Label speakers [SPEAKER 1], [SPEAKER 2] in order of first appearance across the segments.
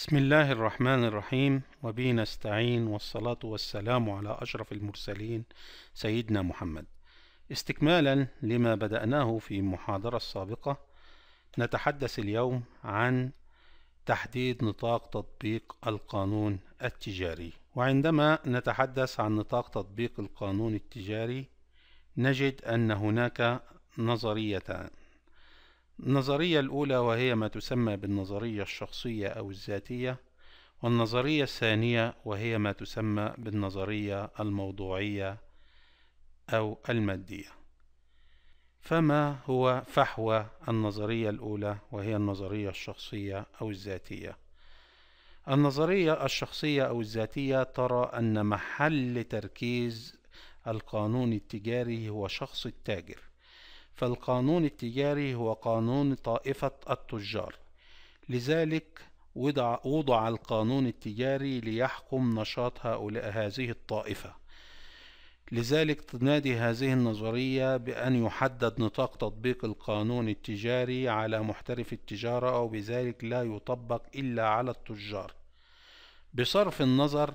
[SPEAKER 1] بسم الله الرحمن الرحيم وبه نستعين والصلاة والسلام على أشرف المرسلين سيدنا محمد استكمالا لما بدأناه في المحاضرة السابقة نتحدث اليوم عن تحديد نطاق تطبيق القانون التجاري وعندما نتحدث عن نطاق تطبيق القانون التجاري نجد أن هناك نظريتان النظرية الأولى وهي ما تسمى بالنظرية الشخصية أو الذاتية والنظرية الثانية وهي ما تسمى بالنظرية الموضوعية أو المادية فما هو فحوى النظرية الأولى وهي النظرية الشخصية أو الذاتية النظرية الشخصية أو الذاتية ترى أن محل تركيز القانون التجاري هو شخص التاجر فالقانون التجاري هو قانون طائفة التجار لذلك وضع, وضع القانون التجاري ليحكم نشاط هؤلاء هذه الطائفة لذلك تنادي هذه النظرية بأن يحدد نطاق تطبيق القانون التجاري على محترف التجارة أو بذلك لا يطبق إلا على التجار بصرف النظر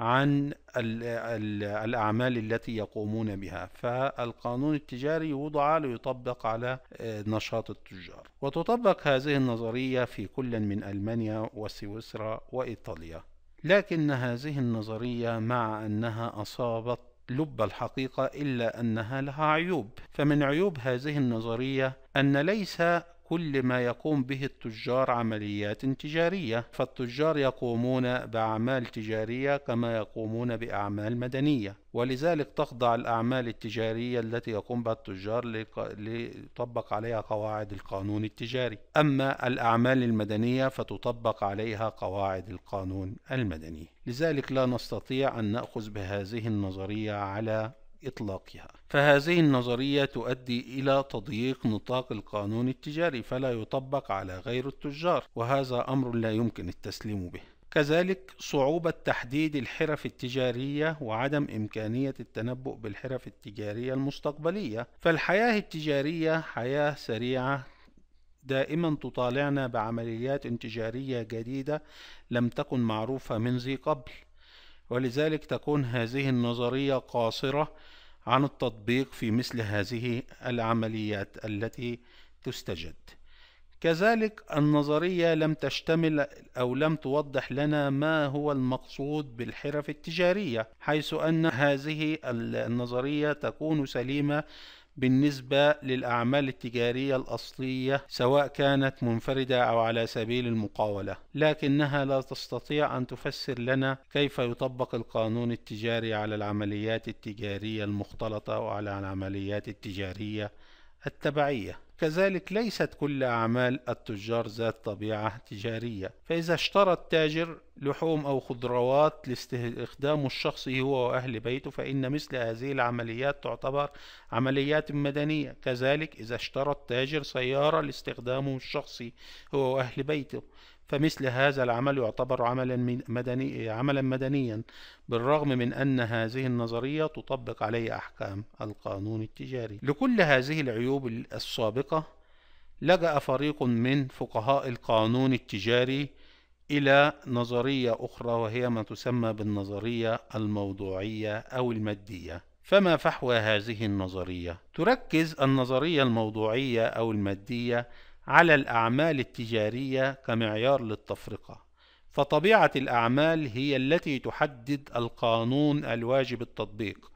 [SPEAKER 1] عن الأعمال التي يقومون بها فالقانون التجاري وضع ليطبق على آه، نشاط التجار وتطبق هذه النظرية في كل من ألمانيا وسويسرا وإيطاليا لكن هذه النظرية مع أنها أصابت لب الحقيقة إلا أنها لها عيوب فمن عيوب هذه النظرية أن ليس كل ما يقوم به التجار عمليات تجارية فالتجار يقومون بأعمال تجارية كما يقومون بأعمال مدنية ولذلك تخضع الأعمال التجارية التي يقوم بها التجار لتطبق عليها قواعد القانون التجاري أما الأعمال المدنية فتطبق عليها قواعد القانون المدني لذلك لا نستطيع أن نأخذ بهذه النظرية على إطلاقها فهذه النظرية تؤدي إلى تضييق نطاق القانون التجاري فلا يطبق على غير التجار وهذا أمر لا يمكن التسليم به كذلك صعوبة تحديد الحرف التجارية وعدم إمكانية التنبؤ بالحرف التجارية المستقبلية فالحياة التجارية حياة سريعة دائما تطالعنا بعمليات تجارية جديدة لم تكن معروفة من ذي قبل ولذلك تكون هذه النظرية قاصرة عن التطبيق في مثل هذه العمليات التي تستجد كذلك النظرية لم تشتمل أو لم توضح لنا ما هو المقصود بالحرف التجارية حيث أن هذه النظرية تكون سليمة بالنسبة للأعمال التجارية الأصلية سواء كانت منفردة أو على سبيل المقاولة، لكنها لا تستطيع أن تفسر لنا كيف يطبق القانون التجاري على العمليات التجارية المختلطة وعلى العمليات التجارية التبعية. كذلك ليست كل أعمال التجار ذات طبيعة تجارية فإذا اشترى التاجر لحوم أو خضروات لاستخدامه الشخصي هو وأهل بيته فإن مثل هذه العمليات تعتبر عمليات مدنية كذلك إذا اشترى التاجر سيارة لاستخدامه الشخصي هو وأهل بيته فمثل هذا العمل يعتبر عملا مدني عملا مدنيا بالرغم من أن هذه النظرية تطبق عليه أحكام القانون التجاري لكل هذه العيوب السابقة لجأ فريق من فقهاء القانون التجاري إلى نظرية أخرى وهي ما تسمى بالنظرية الموضوعية أو المادية فما فحوى هذه النظرية؟ تركز النظرية الموضوعية أو المادية على الأعمال التجارية كمعيار للتفرقة، فطبيعة الأعمال هي التي تحدد القانون الواجب التطبيق،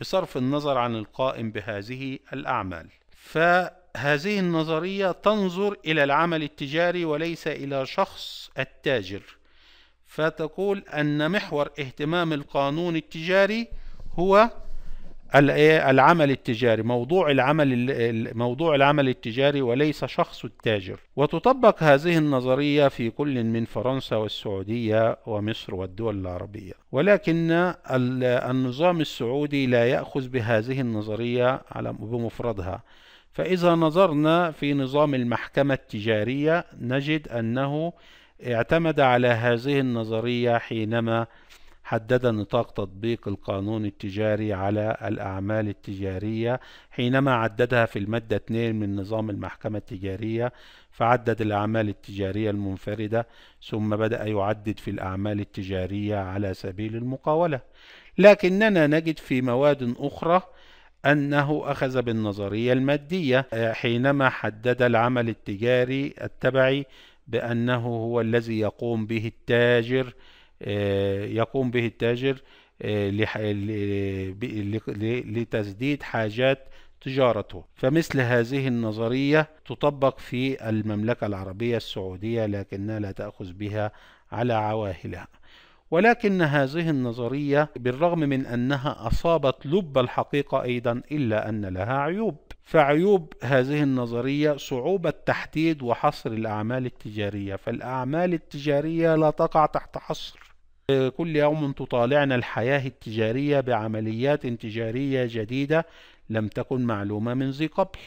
[SPEAKER 1] بصرف النظر عن القائم بهذه الأعمال. فهذه النظرية تنظر إلى العمل التجاري وليس إلى شخص التاجر، فتقول أن محور اهتمام القانون التجاري هو إيه، العمل التجاري موضوع العمل موضوع العمل التجاري وليس شخص التاجر وتطبق هذه النظرية في كل من فرنسا والسعودية ومصر والدول العربية ولكن النظام السعودي لا يأخذ بهذه النظرية على بمفردها فإذا نظرنا في نظام المحكمة التجارية نجد أنه اعتمد على هذه النظرية حينما حدد نطاق تطبيق القانون التجاري على الأعمال التجارية حينما عددها في المادة 2 من نظام المحكمة التجارية فعدد الأعمال التجارية المنفردة ثم بدأ يعدد في الأعمال التجارية على سبيل المقاولة لكننا نجد في مواد أخرى أنه أخذ بالنظرية المادية آه، حينما حدد العمل التجاري التبعي بأنه هو الذي يقوم به التاجر آه، يقوم به التاجر آه، لتسديد حاجات تجارته فمثل هذه النظرية تطبق في المملكة العربية السعودية لكنها لا تأخذ بها على عواهلها ولكن هذه النظرية بالرغم من أنها أصابت لب الحقيقة أيضا إلا أن لها عيوب فعيوب هذه النظرية صعوبة تحديد وحصر الأعمال التجارية فالأعمال التجارية لا تقع تحت حصر كل يوم تطالعنا الحياة التجارية بعمليات تجارية جديدة لم تكن معلومة من ذي قبل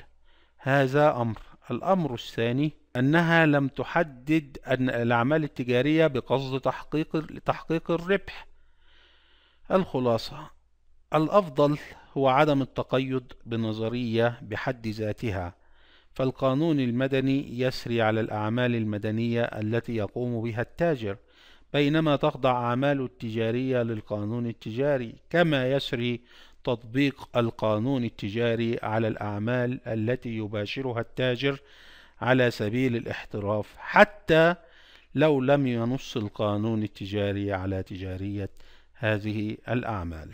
[SPEAKER 1] هذا أمر الأمر الثاني أنها لم تحدد أن الأعمال التجارية بقصد تحقيق تحقيق الربح الخلاصة الأفضل هو عدم التقيد بنظرية بحد ذاتها فالقانون المدني يسري على الأعمال المدنية التي يقوم بها التاجر بينما تخضع أعمال التجارية للقانون التجاري كما يسري تطبيق القانون التجاري على الأعمال التي يباشرها التاجر على سبيل الاحتراف حتى لو لم ينص القانون التجاري على تجارية هذه الأعمال